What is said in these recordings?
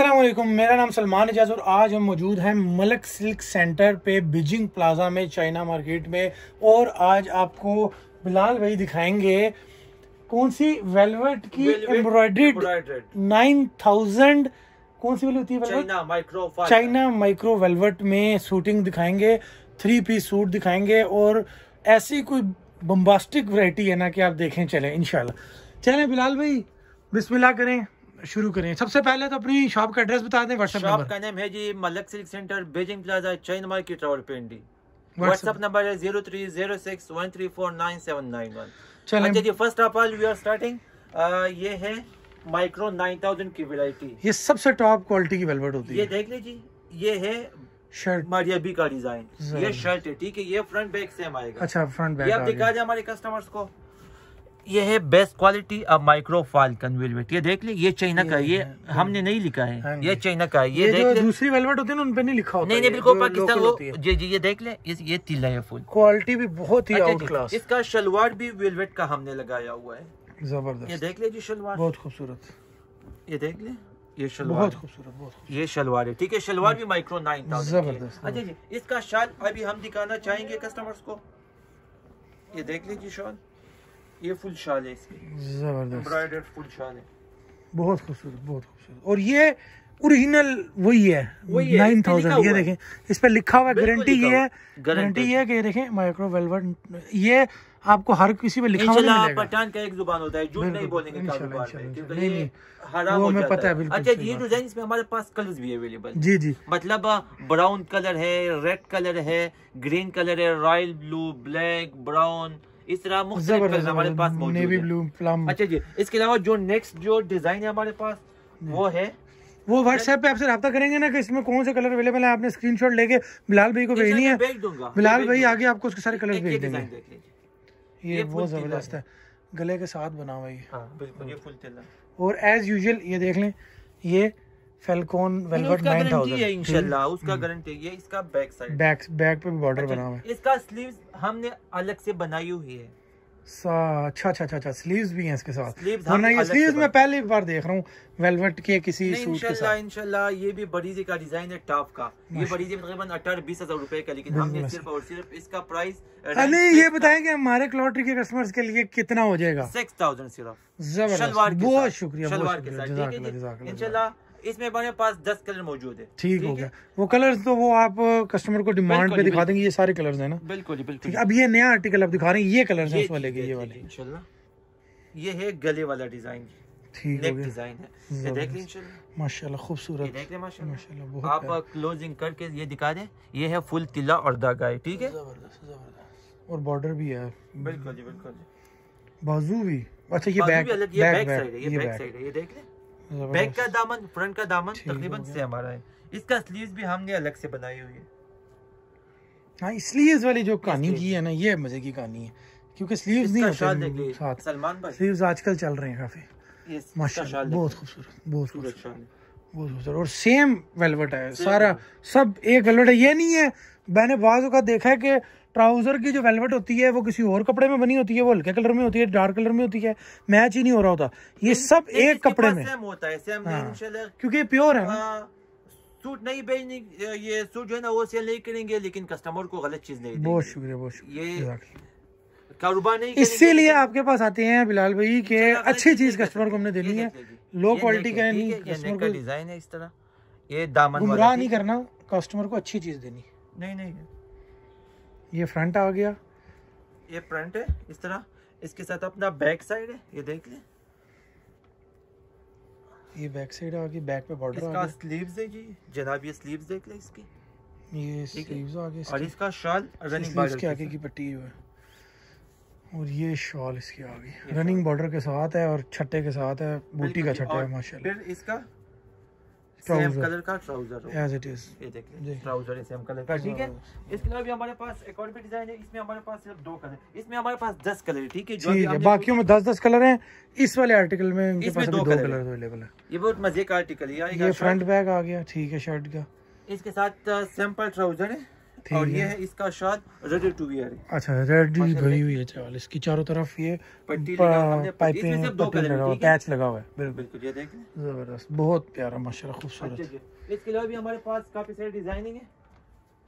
असलम मेरा नाम सलमान एजाज और आज हम मौजूद हैं मलक सिल्क सेंटर पे बीजिंग प्लाजा में चाइना मार्केट में और आज आपको बिलाल भाई दिखाएंगे कौन सी वेलवेट की एम्ब्रॉयड्रेड नाइन थाउजेंड कौन सी वाली होती है चाइना माइक्रो वेलवेट में सूटिंग दिखाएंगे थ्री पीस सूट दिखाएंगे और ऐसी कोई बम्बास्टिक वरायटी है ना कि आप देखें चले इनशाला चले बिलाल भाई बिस्मिल्ला करें शुरू करें सबसे पहले तो अपनी शॉप का एड्रेस बता दें व्हाट्सएप नंबर का नेम है जी Malak silk centre Beijing plaza China market Rawalpindi WhatsApp number है zero three zero six one three four nine seven nine one चलिए अच्छा जी first of all we are starting ये है माइक्रो नाइन थाउजेंड की वेराइटी ये सबसे टॉप क्वालिटी की वेलवेट होती है ये देख लीजिए ये है शर्ट मारिया बी का डिजाइन ये शर्ट है ठीक है ये फ्रंट बैक सेम आएगा अच्छा फ्रंट बैक ये आप दिखा दें हमारे कस्टमर्स को ये है बेस्ट क्वालिटी अब माइक्रो फाल्कन वेलवेट ये देख ली ये चाइना का ये, हाँ। हमने नहीं लिखा है हाँ ये चाइना का ये, ये देख दूसरी वेलवेट होती है उन पे नहीं लिखा होता नहीं नहीं बिल्कुल पाकिस्तान वो जी जी ये देख ले ये तिल्ला है फुल क्वालिटी भी बहुत ही आउट अच्छा क्लास इसका शलवार भी वेलवेट का हमने लगाया हुआ है जबरदस्त ये देख ले जी शलवार बहुत खूबसूरत ये देख ले ये शलवार बहुत खूबसूरत बहुत ये शलवार है ठीक है शलवार भी माइक्रो नाइन जबरदस्त अच्छा जी इसका शाल अभी हम दिखाना चाहेंगे कस्टमर्स को ये देख लीजिए शॉल ये फुल शाल है इसकी जबरदस्त एम्ब्रॉयडर्ड फुल शाल है बहुत खूबसूरत बहुत खूबसूरत और ये ओरिजिनल वही है नाइन थाउजेंड ये देखें इस पर लिखा हुआ है गारंटी ये है गारंटी ये है कि देखें माइक्रो वेलवेट ये आपको हर किसी पे लिखा हुआ मिलेगा पठान का एक जुबान होता है जो नहीं बोलेंगे नहीं नहीं हरा वो हमें पता है बिल्कुल अच्छा ये डिजाइन इसमें हमारे पास कलर्स भी अवेलेबल जी जी मतलब ब्राउन कलर है रेड कलर है ग्रीन कलर है रॉयल ब्लू ब्लैक ब्राउन इस तरह हमारे पास नेवी ब्लू प्लम अच्छा जी इसके अलावा जो नेक्स्ट जो डिजाइन है हमारे पास वो है वो व्हाट्सएप पे आपसे रहा करेंगे ना कि इसमें कौन से कलर अवेलेबल है आपने स्क्रीनशॉट लेके बिलाल भाई को भेजनी है बिलाल भाई आगे आपको उसके सारे कलर भेज देंगे ये बहुत जबरदस्त है गले के साथ बना हुआ ये हाँ, बिल्कुल और एज यूजल ये देख लें ये फेलकोन वेलवेट 9000 है इंशाल्लाह हम्म। उसका गारंटी है इसका बैक साइड बैक बैक पे भी बॉर्डर अच्छा, बना हुआ है इसका स्लीव्स हमने अलग से बनाई हुई है अच्छा अच्छा अच्छा स्लीव्स अच्छा, भी हैं इसके साथ वरना ये स्लीव्स मैं पहली बार देख रहा हूँ वेलवेट के किसी सूट के साथ इंशाल्लाह ये भी बड़ी जी का डिजाइन है टॉप का ये बड़ी जी तकरीबन अठारह बीस हजार रुपए का लेकिन हमने सिर्फ और सिर्फ इसका प्राइस uh, अली ये बताएं कि हमारे क्लॉटरी के कस्टमर्स के लिए कितना हो जाएगा सिक्स थाउजेंड सिर्फ जबरदस्त बहुत शुक्रिया इंशाल्लाह इसमें हमारे पास दस कलर मौजूद है ठीक हो गया वो कलर तो वो आप कस्टमर uh, को डिमांड पे दिखा देंगे ये सारे कलर है ना बिल्कुल बिल्कुल अब ये नया आर्टिकल आप दिखा रहे हैं ये कलर है लेके ये वाले ये है गले वाला डिजाइन ठीक खूबसूरत आप क्लोजिंग uh, करके ये दिखा दें ये है फुल तिल्ला और धागा है ठीक है और बॉर्डर भी है बिल्कुल जी बिल्कुल जी बाजू भी अच्छा ये बैक बैक साइड है ये बैक साइड है ये देख लें बैक का दामन फ्रंट का दामन तकरीबन सेम आ रहा है इसका स्लीव भी हमने अलग से बनाई हुई है हाँ इसलिए वाली जो कहानी की है ना ये मजे की कहानी है क्योंकि स्लीव्स नहीं होते साथ सलमान भाई स्लीव्स आजकल चल रहे हैं काफी माशाल्लाह बहुत खूबसूरत बहुत खूबसूरत बहुत खूबसूरत और सेम वेलवेट है सारा सब एक वेलवेट है ये नहीं है मैंने बाजू का देखा है कि ट्राउज़र की जो वेलवेट होती है वो किसी और कपड़े में बनी होती है वो हल्के कलर में होती है डार्क कलर में होती है मैच ही नहीं हो रहा होता ये सब एक, एक कपड़े में होता है हाँ। क्योंकि प्योर है सूट हाँ, नहीं भेजने ये सूट जो है ना वो सेल नहीं करेंगे लेकिन कस्टमर को गलत चीज़ नहीं बहुत शुक्रिया बहुत शुक्रिया कारोबार नहीं इसीलिए आपके पास आते हैं बिलाल भाई के अच्छी चीज़ कस्टमर को हमने देनी है लो क्वालिटी का नहीं कस्टमर का डिज़ाइन है इस तरह ये दामन गुमराह नहीं करना कस्टमर को अच्छी चीज़ देनी नहीं नहीं ये फ्रंट आ गया ये फ्रंट है इस तरह इसके साथ अपना बैक साइड है ये देख लें ये बैक साइड आ गई बैक पे बॉर्डर इसका स्लीव्स है जी जनाब ये स्लीव्स देख लें इसकी ये स्लीव्स आ गए और इसका शॉल रनिंग बॉर्डर इसके आगे की पट्टी है और ये शॉल इसकी आ गई रनिंग बॉर्डर के साथ है और छट्टे के साथ है बूटी का छट्टा है माशाल्लाह फिर इसका सेम कलर का ट्राउजर एज इट इज ये देखिए ट्राउजर हाँ, है सेम कलर का ठीक है इसके अलावा भी हमारे पास एक और भी डिजाइन है इसमें हमारे पास सिर्फ दो कलर इसमें हमारे पास दस कलर है ठीक है जो बाकियों में दस दस कलर हैं इस वाले आर्टिकल में इनके पास दो कलर अवेलेबल है ये बहुत मजे का आर्टिकल है ये फ्रंट बैग आ गया ठीक है शर्ट का इसके साथ सिंपल ट्राउजर है और ये है इसका शाद रेडी टू वियर अच्छा रेडी भरी हुई है चावल इसकी चारों तरफ ये पाइपिंग पैच लगा हुआ है बिल्कुल ये जबरदस्त बहुत प्यारा खूबसूरत अच्छा, अच्छा। इसके अलावा भी हमारे पास काफी डिजाइनिंग है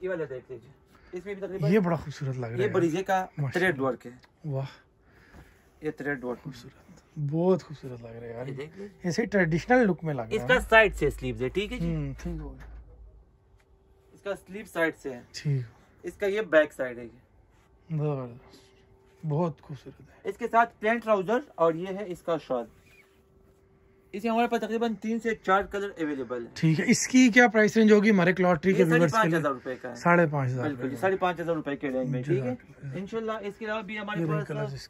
ये वाला देख लीजिए इसमें ये बड़ा खूबसूरत लग रहा है ये बरीजे का थ्रेड वर्क है वाह ये थ्रेड वर्क खूबसूरत बहुत खूबसूरत लग रहा है यार ऐसे ट्रेडिशनल लुक में लग रहा है इसका साइड से स्लीव्स है ठीक है जी हम्म, इसका स्लीव साइड से है ठीक इसका ये बैक साइड है बहुत खूबसूरत है इसके साथ प्लेन ट्राउजर और ये है इसका शॉल इसे हमारे पास तकरीबन तीन से चार कलर अवेलेबल है ठीक है इसकी क्या प्राइस रेंज होगी हमारे लॉटरी के साढ़े पाँच हजार रुपए का साढ़े पाँच हजार साढ़े पाँच हजार रुपए के रेंज में ठीक है इनशाला इसके अलावा भी हमारे पास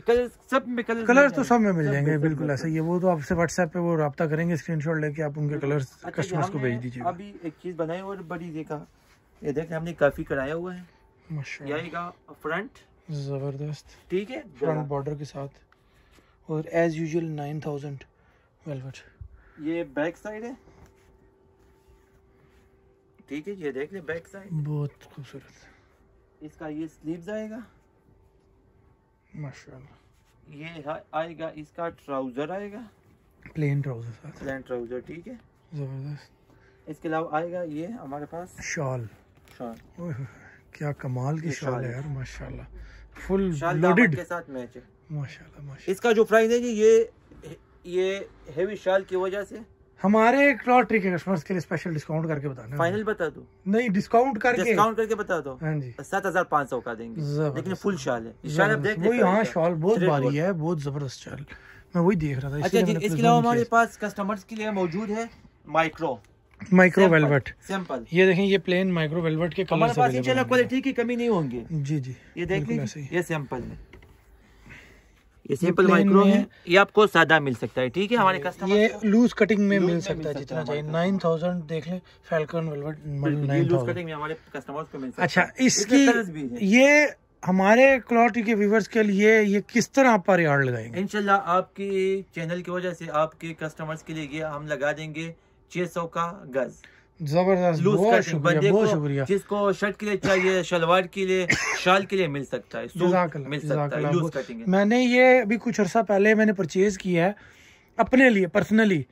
कलर सब में कलर कलर तो सब में मिल जाएंगे बिल्कुल ऐसा ही है वो तो आपसे व्हाट्सएप पे वो रहा करेंगे स्क्रीनशॉट लेके आप उनके कलर्स अच्छा, कस्टमर्स को भेज दीजिए अभी एक चीज़ बनाई और बड़ी देखा ये देखे हमने काफ़ी कराया हुआ है फ्रंट ज़बरदस्त ठीक है फ्रंट बॉर्डर के साथ और as usual nine thousand velvet ये बैक साइड है ठीक है ये देख ले बैक साइड बहुत खूबसूरत इसका ये स्लीव्स आएगा माशाल्लाह ये आएगा इसका ट्राउजर आएगा प्लेन ट्राउजर प्लेन ट्राउजर ठीक है जबरदस्त इसके अलावा आएगा ये हमारे पास शॉल शॉल क्या कमाल की शॉल है यार माशाल्लाह फुल लोडेड के साथ मैच है माशाल्लाह माशाल्लाह इसका जो प्राइस है जी ये ये हेवी शॉल की वजह से हमारे एक और ट्रिक है कस्टमर्स के लिए स्पेशल डिस्काउंट करके बताना फाइनल बता दो नहीं डिस्काउंट करके डिस्काउंट करके बता दो हाँ जी सात हजार पाँच सौ का देंगे लेकिन फुल शॉल है शाल आप देख वही हाँ शॉल बहुत भारी है बहुत जबरदस्त शॉल मैं वही देख रहा था अच्छा जी इसके अलावा हमारे पास कस्टमर्स के लिए मौजूद है माइक्रो माइक्रो वेलवेट सिंपल ये देखें ये प्लेन माइक्रो वेलवेट के कलर हमारे पास इंशाल्लाह क्वालिटी की कमी नहीं होंगे जी जी ये देख लीजिए ये सैंपल है ये सिंपल माइक्रो है ये आपको सादा मिल सकता है ठीक है हमारे कस्टमर ये लूज कटिंग में मिल सकता है जितना चाहिए नाइन थाउजेंड देख लें फैल्कन वेलवेट लूज कटिंग में हमारे कस्टमर्स को मिल सकता अच्छा इसकी ये हमारे क्लॉटी के व्यूवर्स के लिए ये किस तरह आप पर यार्ड लगाएंगे इनशाला आपके चैनल की वजह से आपके कस्टमर्स के लिए ये हम लगा देंगे 600 का गज़ जबरदस्त बहुत शुक्रिया बहुत शुक्रिया जिसको शर्ट के लिए चाहिए शलवार के लिए शाल के लिए मिल सकता है मिल सकता है कटिंग मैंने ये अभी कुछ अर्सा पहले मैंने परचेज किया है अपने लिए पर्सनली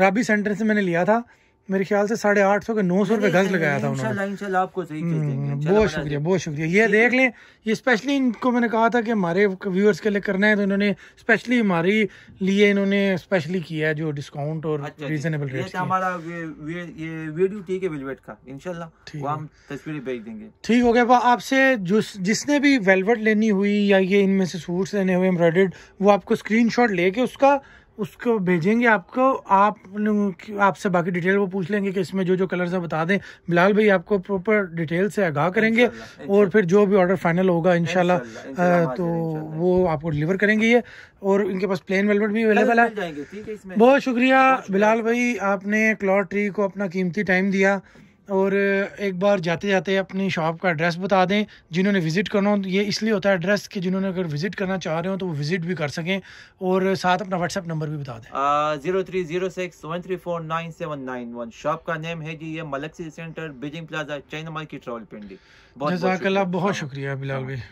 राबी सेंटर से मैंने लिया था मेरे ख्याल से साढ़े आठ सौ के नौ सौ रुपए गज लगाया था उन्होंने आपको हम्म, अच्छा। बहुत शुक्रिया बहुत शुक्रिया ये देख लें ये स्पेशली इनको मैंने कहा था कि हमारे व्यूअर्स के लिए करना है तो इन्होंने स्पेशली हमारे लिए इन्होंने स्पेशली किया है जो डिस्काउंट और रीजनेबल अच्छा, अच्छा। तो रेट हमारा ठीक का भेज देंगे ठीक हो गया आपसे जिसने भी वेलवेट लेनी हुई या ये इनमें से सूट लेने हुए एम्ब्रॉयड वो आपको स्क्रीन लेके उसका उसको भेजेंगे आपको आप आपसे बाकी डिटेल वो पूछ लेंगे कि इसमें जो जो कलर्स हैं बता दें बिलाल भाई आपको प्रॉपर डिटेल से आगाह करेंगे और फिर जो भी ऑर्डर फाइनल होगा इनशाला तो वो आपको डिलीवर करेंगे ये और इनके पास प्लेन वेलवेट भी अवेलेबल है बहुत शुक्रिया बिलाल भाई आपने क्लॉट ट्री को अपना कीमती टाइम दिया और एक बार जाते जाते अपनी शॉप का एड्रेस बता दें जिन्होंने विज़िट करना हो ये इसलिए होता है एड्रेस कि जिन्होंने अगर विज़िट करना चाह रहे हो तो वो विज़िट भी कर सकें और साथ अपना व्हाट्सअप नंबर भी बता दें zero three zero six one three four nine seven nine one shop का नेम है जी ये मलक्सी centre Beijing plaza China market रावल बहुत बहुत हाँ। शुक्रिया बिलाल भाई